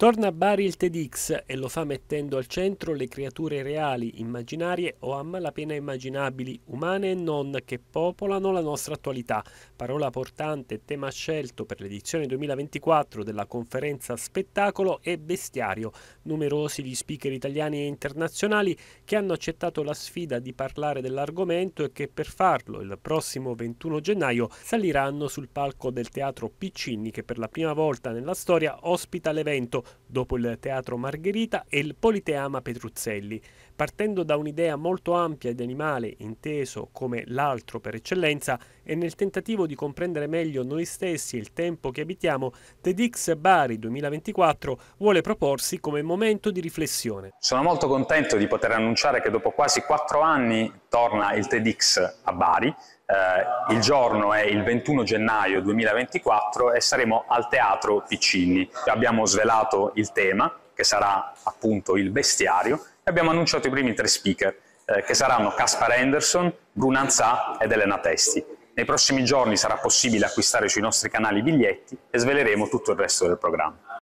Torna a Bari il TEDx e lo fa mettendo al centro le creature reali, immaginarie o a malapena immaginabili, umane e non, che popolano la nostra attualità. Parola portante e tema scelto per l'edizione 2024 della conferenza Spettacolo e Bestiario. Numerosi gli speaker italiani e internazionali che hanno accettato la sfida di parlare dell'argomento e che per farlo il prossimo 21 gennaio saliranno sul palco del teatro Piccinni che per la prima volta nella storia ospita l'evento dopo il Teatro Margherita, e il Politeama Petruzzelli, partendo da un'idea molto ampia di animale inteso come l'altro per eccellenza e nel tentativo di comprendere meglio noi stessi e il tempo che abitiamo, TEDx Bari 2024 vuole proporsi come momento di riflessione. Sono molto contento di poter annunciare che dopo quasi quattro anni torna il TEDx a Bari, eh, il giorno è il 21 gennaio 2024 e saremo al Teatro Piccini. Abbiamo svelato il tema, che sarà appunto il bestiario, e abbiamo annunciato i primi tre speaker, eh, che saranno Caspar Anderson, Brunanzà ed Elena Testi. Nei prossimi giorni sarà possibile acquistare sui nostri canali biglietti e sveleremo tutto il resto del programma.